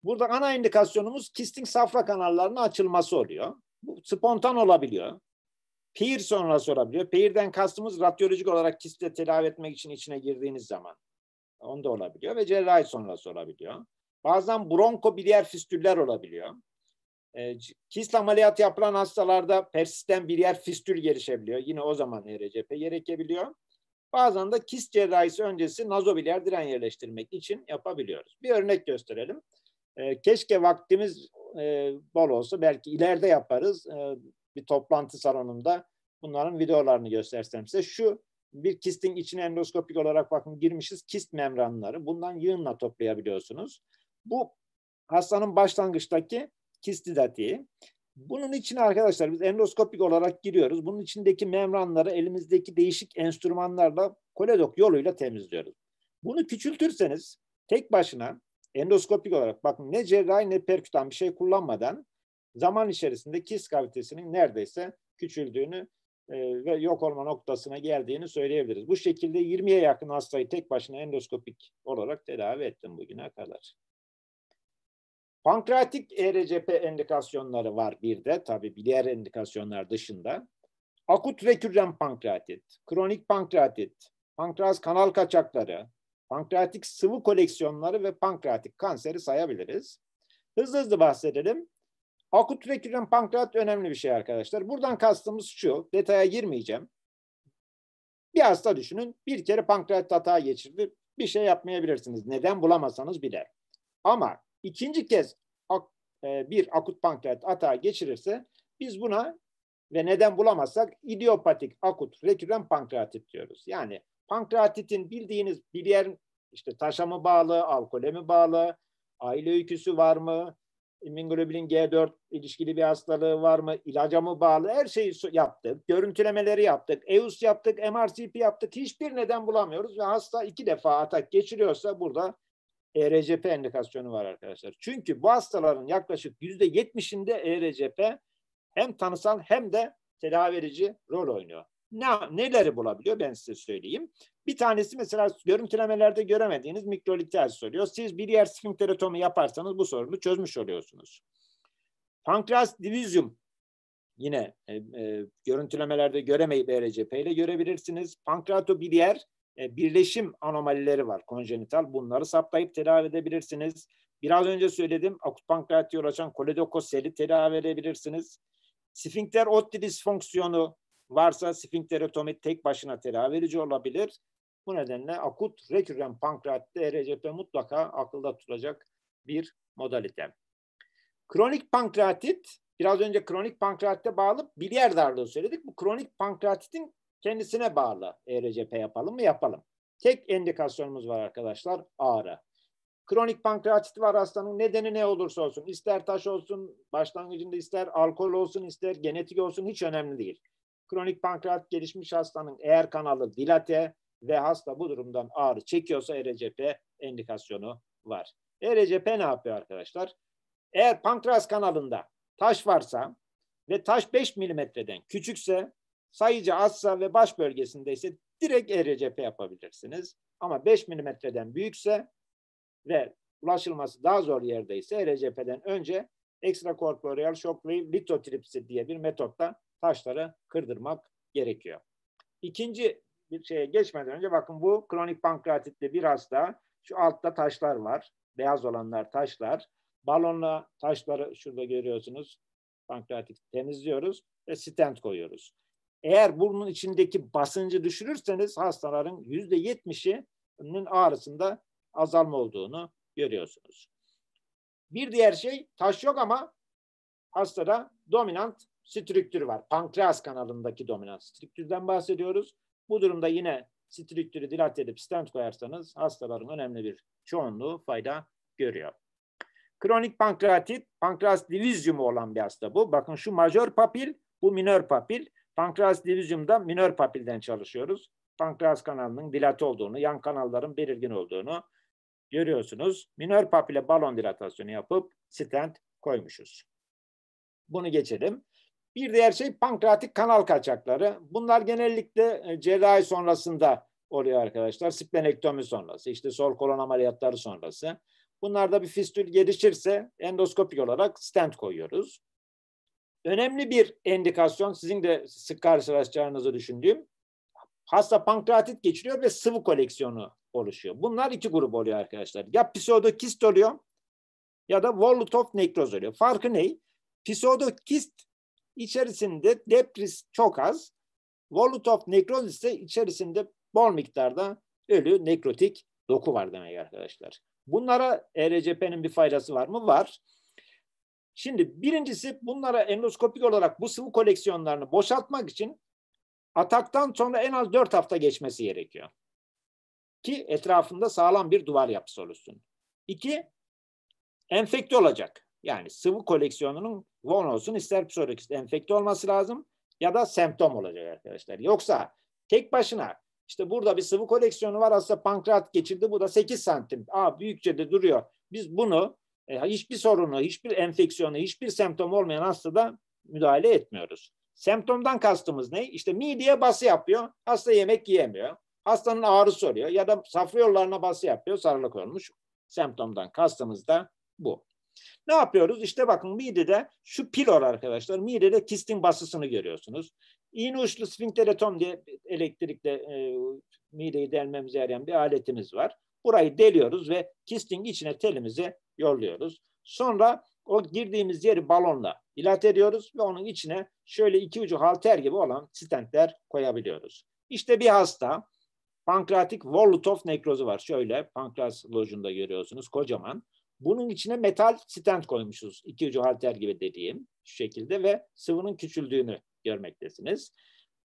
Burada ana indikasyonumuz kistin safra kanallarının açılması oluyor. Bu spontan olabiliyor. Pir sonrası olabiliyor. Pirden kastımız radyolojik olarak kistle tedavi etmek için içine girdiğiniz zaman. Onda olabiliyor ve cerrahi sonrası olabiliyor. Bazen bronkobilyer fistüller olabiliyor. E, kist ameliyatı yapılan hastalarda persisten bilyer fistül gelişebiliyor. Yine o zaman ERCP gerekebiliyor. Bazen de kist cerrahisi öncesi nazobilyer diren yerleştirmek için yapabiliyoruz. Bir örnek gösterelim. E, keşke vaktimiz e, bol olsa belki ileride yaparız. E, bir toplantı salonunda bunların videolarını göstersem size. Şu bir kistin içine endoskopik olarak bakın girmişiz kist membranları. Bundan yığınla toplayabiliyorsunuz. Bu hastanın başlangıçtaki kistidatiği. Bunun için arkadaşlar biz endoskopik olarak giriyoruz. Bunun içindeki membranları elimizdeki değişik enstrümanlarla koledok yoluyla temizliyoruz. Bunu küçültürseniz tek başına endoskopik olarak bakın ne cerrahi ne perkütan bir şey kullanmadan zaman içerisinde kist kavitesinin neredeyse küçüldüğünü e, ve yok olma noktasına geldiğini söyleyebiliriz. Bu şekilde 20'ye yakın hastayı tek başına endoskopik olarak tedavi ettim bugüne kadar. Pankreatik ERCP endikasyonları var bir de tabii biliyer endikasyonlar dışında. Akut rekürren pankreatit, kronik pankreatit, pankreas kanal kaçakları, pankreatik sıvı koleksiyonları ve pankreatik kanseri sayabiliriz. Hızlı hızlı bahsedelim. Akut rekürren pankreat önemli bir şey arkadaşlar. Buradan kastımız şu, detaya girmeyeceğim. Bir hasta düşünün, bir kere pankreat hata geçirdi, bir şey yapmayabilirsiniz. Neden bulamasanız bile. Ama ikinci kez ak, e, bir akut pankreat atağı geçirirse biz buna ve neden bulamazsak idiopatik akut reküren pankreatit diyoruz. Yani pankreatitin bildiğiniz bir yer işte taşa mı bağlı, alkole mi bağlı, aile öyküsü var mı, immunoglobulin G4 ilişkili bir hastalığı var mı, ilaca mı bağlı her şeyi yaptık. Görüntülemeleri yaptık, EUS yaptık, MRCP yaptık. Hiçbir neden bulamıyoruz ve hasta iki defa atak geçiriyorsa burada ERCP endikasyonu var arkadaşlar. Çünkü bu hastaların yaklaşık yüzde yetmişinde ERCP hem tanısal hem de tedavi edici rol oynuyor. Ne, neleri bulabiliyor ben size söyleyeyim. Bir tanesi mesela görüntülemelerde göremediğiniz mikroliter soruyor. Siz bir yer sfinkteratomi yaparsanız bu sorunu çözmüş oluyorsunuz. Pankreas divizyum yine e, e, görüntülemelerde göremeyip ERCP ile görebilirsiniz. Pankrato biliyer e, birleşim anomalileri var konjenital. Bunları saptayıp tedavi edebilirsiniz. Biraz önce söyledim akut yol açan koledokoseli tedavi edebilirsiniz. Sfinkter otti disfonksiyonu varsa sfinkterotomi tek başına tedavi edici olabilir. Bu nedenle akut reküren pankreatitte RCP mutlaka akılda tutulacak bir modalite. Kronik pankreatit, biraz önce kronik pankreatitte bağlı biliyer darlığı söyledik. Bu kronik pankreatitin Kendisine bağlı ERCP yapalım mı? Yapalım. Tek endikasyonumuz var arkadaşlar ağrı. Kronik pankreatit var hastanın nedeni ne olursa olsun ister taş olsun başlangıcında ister alkol olsun ister genetik olsun hiç önemli değil. Kronik pankreatit gelişmiş hastanın eğer kanalı dilate ve hasta bu durumdan ağrı çekiyorsa ERCP endikasyonu var. ERCP ne yapıyor arkadaşlar? Eğer pankreas kanalında taş varsa ve taş 5 milimetreden küçükse Sayıcı azsa ve baş bölgesinde ise direkt ERCP yapabilirsiniz. Ama 5 milimetreden büyükse ve ulaşılması daha zor yerdeyse ERCP'den önce ekstra ekstrakorporeal shockwave litotripsi diye bir metotla taşları kırdırmak gerekiyor. İkinci bir şeye geçmeden önce bakın bu kronik pankreatitli bir hasta. Şu altta taşlar var. Beyaz olanlar taşlar. Balonla taşları şurada görüyorsunuz. Pankreatik temizliyoruz ve stent koyuyoruz. Eğer burnun içindeki basıncı düşürürseniz hastaların yüzde yetmişinin ağrısında azalma olduğunu görüyorsunuz. Bir diğer şey taş yok ama hastada dominant strüktür var. Pankreas kanalındaki dominant strüktürden bahsediyoruz. Bu durumda yine strüktürü dilat edip stent koyarsanız hastaların önemli bir çoğunluğu fayda görüyor. Kronik pankreatit, pankreas divizyumu olan bir hasta bu. Bakın şu major papil, bu minör papil. Pankreas divizyumda minör papilden çalışıyoruz. Pankreas kanalının dilat olduğunu, yan kanalların belirgin olduğunu görüyorsunuz. Minör papile balon dilatasyonu yapıp stent koymuşuz. Bunu geçelim. Bir diğer şey pankreatik kanal kaçakları. Bunlar genellikle e, cerrahi sonrasında oluyor arkadaşlar. Splenektomi sonrası, işte sol kolon ameliyatları sonrası. Bunlarda bir fistül gelişirse endoskopik olarak stent koyuyoruz önemli bir endikasyon sizin de sık karşılaşacağınızı düşündüğüm hasta pankreatit geçiriyor ve sıvı koleksiyonu oluşuyor. Bunlar iki grup oluyor arkadaşlar. Ya pseudokist oluyor ya da Wolotov nekroz oluyor. Farkı ne? Pseudokist içerisinde depris çok az. Wolotov nekroz ise içerisinde bol miktarda ölü nekrotik doku var demek arkadaşlar. Bunlara ERCP'nin bir faydası var mı? Var. Şimdi birincisi bunlara endoskopik olarak bu sıvı koleksiyonlarını boşaltmak için ataktan sonra en az 4 hafta geçmesi gerekiyor. Ki etrafında sağlam bir duvar yapısı oluşsun. İki, enfekte olacak. Yani sıvı koleksiyonunun von olsun ister psorikist enfekte olması lazım ya da semptom olacak arkadaşlar. Yoksa tek başına işte burada bir sıvı koleksiyonu var aslında pankreat geçirdi bu da 8 santim. Aa büyükçe de duruyor. Biz bunu e, hiçbir sorunu, hiçbir enfeksiyonu, hiçbir semptom olmayan hastada müdahale etmiyoruz. Semptomdan kastımız ne? İşte mideye bası yapıyor, hasta yemek yiyemiyor. Hastanın ağrısı oluyor ya da safra yollarına bası yapıyor, sarılık olmuş. Semptomdan kastımız da bu. Ne yapıyoruz? İşte bakın midede şu pilor arkadaşlar. Midede kistin basısını görüyorsunuz. İğne uçlu sfinteretom diye elektrikle e, mideyi delmemize yarayan bir aletimiz var. Burayı deliyoruz ve kisting içine telimizi yolluyoruz. Sonra o girdiğimiz yeri balonla ilat ediyoruz ve onun içine şöyle iki ucu halter gibi olan stentler koyabiliyoruz. İşte bir hasta pankreatik Wollutow nekrozu var. Şöyle pankreas lojunda görüyorsunuz kocaman. Bunun içine metal stent koymuşuz. iki ucu halter gibi dediğim şu şekilde ve sıvının küçüldüğünü görmektesiniz.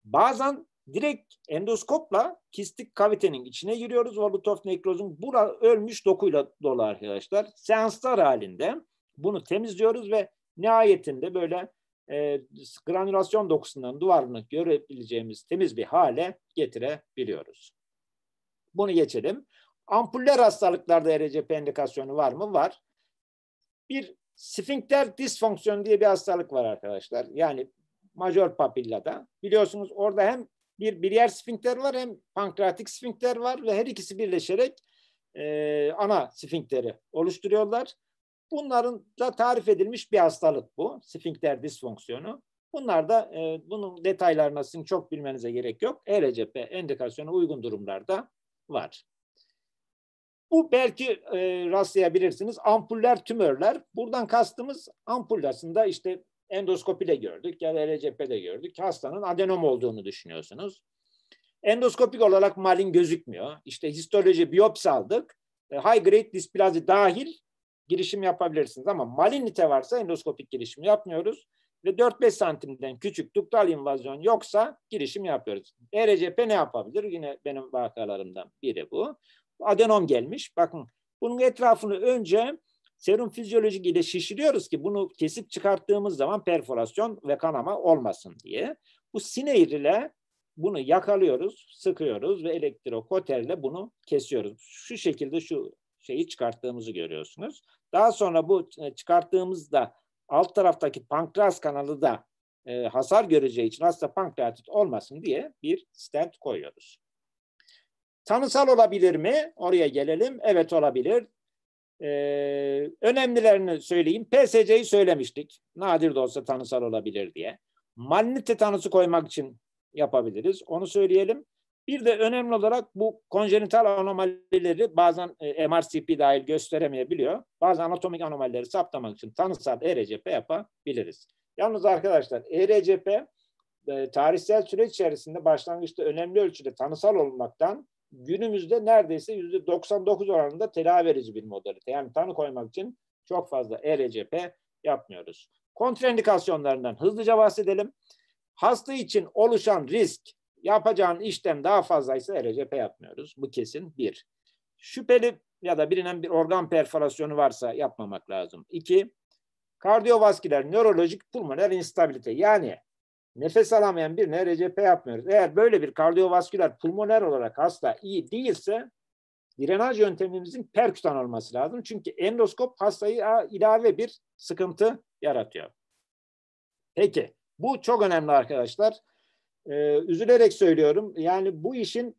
Bazen direkt endoskopla kistik kavitenin içine giriyoruz. Volotov nekrozun bura ölmüş dokuyla dolu arkadaşlar. Seanslar halinde bunu temizliyoruz ve nihayetinde böyle e, granülasyon dokusundan duvarını görebileceğimiz temiz bir hale getirebiliyoruz. Bunu geçelim. Ampuller hastalıklarda RCP indikasyonu var mı? Var. Bir sfinkter disfonksiyon diye bir hastalık var arkadaşlar. Yani major papillada. Biliyorsunuz orada hem bir biliyer sfinkter var hem pankreatik sfinkter var ve her ikisi birleşerek e, ana sfinkteri oluşturuyorlar. Bunların da tarif edilmiş bir hastalık bu. Sfinkter disfonksiyonu. Bunlar da e, bunun detaylarına sizin çok bilmenize gerek yok. ERCP endikasyonu uygun durumlarda var. Bu belki e, rastlayabilirsiniz. Ampuller, tümörler. Buradan kastımız ampulasında işte endoskopide gördük ya da RCP'de gördük. Hastanın adenom olduğunu düşünüyorsunuz. Endoskopik olarak malin gözükmüyor. İşte histoloji biyopsi aldık. E, high grade displazi dahil girişim yapabilirsiniz ama malignite varsa endoskopik girişim yapmıyoruz ve 4-5 santimden küçük duktal invazyon yoksa girişim yapıyoruz. ERCP ne yapabilir? Yine benim vakalarımdan biri bu. Adenom gelmiş. Bakın bunun etrafını önce Serum fizyolojik ile şişiriyoruz ki bunu kesip çıkarttığımız zaman perforasyon ve kanama olmasın diye. Bu sineğir ile bunu yakalıyoruz, sıkıyoruz ve elektrokoterle bunu kesiyoruz. Şu şekilde şu şeyi çıkarttığımızı görüyorsunuz. Daha sonra bu e, çıkarttığımızda alt taraftaki pankreas kanalı da e, hasar göreceği için hasta pankreatit olmasın diye bir stent koyuyoruz. Tanısal olabilir mi? Oraya gelelim. Evet olabilir e, önemlilerini söyleyeyim. PSC'yi söylemiştik. Nadir de olsa tanısal olabilir diye. Mannite tanısı koymak için yapabiliriz. Onu söyleyelim. Bir de önemli olarak bu konjenital anomalileri bazen e, MRCP dahil gösteremeyebiliyor. Bazı anatomik anomalileri saptamak için tanısal ERCP yapabiliriz. Yalnız arkadaşlar ERCP e, tarihsel süreç içerisinde başlangıçta önemli ölçüde tanısal olmaktan günümüzde neredeyse yüzde 99 oranında telafi verici bir modalite. Yani tanı koymak için çok fazla ERCP yapmıyoruz. Kontraindikasyonlarından hızlıca bahsedelim. Hasta için oluşan risk yapacağın işlem daha fazlaysa ERCP yapmıyoruz. Bu kesin bir. Şüpheli ya da bilinen bir organ perforasyonu varsa yapmamak lazım. İki, kardiyovasküler, nörolojik, pulmoner instabilite. Yani Nefes alamayan birine RCP yapmıyoruz. Eğer böyle bir kardiyovasküler pulmoner olarak hasta iyi değilse drenaj yöntemimizin perkutan olması lazım. Çünkü endoskop hastayı ilave bir sıkıntı yaratıyor. Peki bu çok önemli arkadaşlar. Ee, üzülerek söylüyorum. Yani bu işin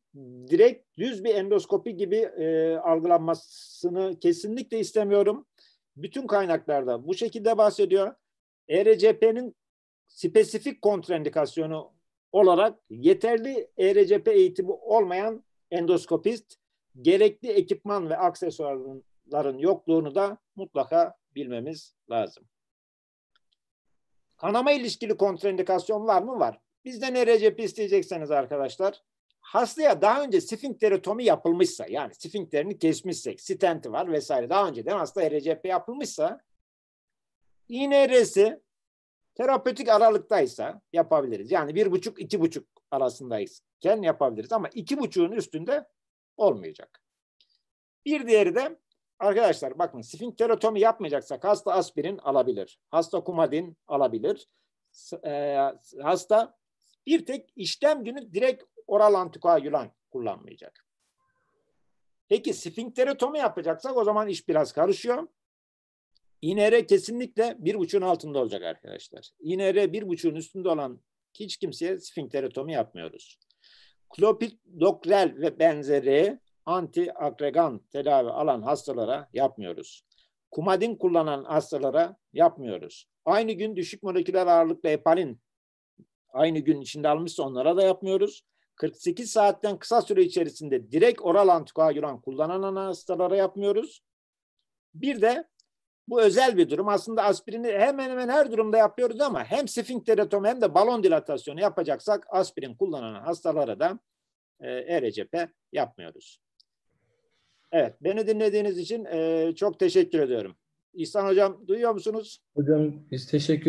direkt düz bir endoskopi gibi e, algılanmasını kesinlikle istemiyorum. Bütün kaynaklarda bu şekilde bahsediyor. ERCP'nin spesifik kontraindikasyonu olarak yeterli ERCP eğitimi olmayan endoskopist gerekli ekipman ve aksesuarların yokluğunu da mutlaka bilmemiz lazım. Kanama ilişkili kontraindikasyon var mı? Var. Bizden ERCP isteyecekseniz arkadaşlar hastaya daha önce sifinkterotomi yapılmışsa yani sifinklerini kesmişsek stenti var vesaire daha önceden hasta ERCP yapılmışsa iğne resi Terapötik aralıktaysa yapabiliriz. Yani bir buçuk iki buçuk arasındayken yapabiliriz. Ama iki buçuğun üstünde olmayacak. Bir diğeri de arkadaşlar bakın sfinkterotomi yapmayacaksak hasta aspirin alabilir. Hasta kumadin alabilir. E, hasta bir tek işlem günü direkt oral antikoagülan kullanmayacak. Peki sfinkterotomi yapacaksak o zaman iş biraz karışıyor. İNR kesinlikle bir buçuğun altında olacak arkadaşlar. İNR bir buçuğun üstünde olan hiç kimseye sfinkterotomi yapmıyoruz. Klopidogrel ve benzeri antiagregan tedavi alan hastalara yapmıyoruz. Kumadin kullanan hastalara yapmıyoruz. Aynı gün düşük moleküler ağırlıklı epalin aynı gün içinde almışsa onlara da yapmıyoruz. 48 saatten kısa süre içerisinde direkt oral antikoagülan kullanan hastalara yapmıyoruz. Bir de bu özel bir durum. Aslında aspirini hemen hemen her durumda yapıyoruz ama hem sfinkteretom hem de balon dilatasyonu yapacaksak aspirin kullanan hastalara da e, ERCP yapmıyoruz. Evet, beni dinlediğiniz için e, çok teşekkür ediyorum. İhsan Hocam duyuyor musunuz? Hocam biz teşekkür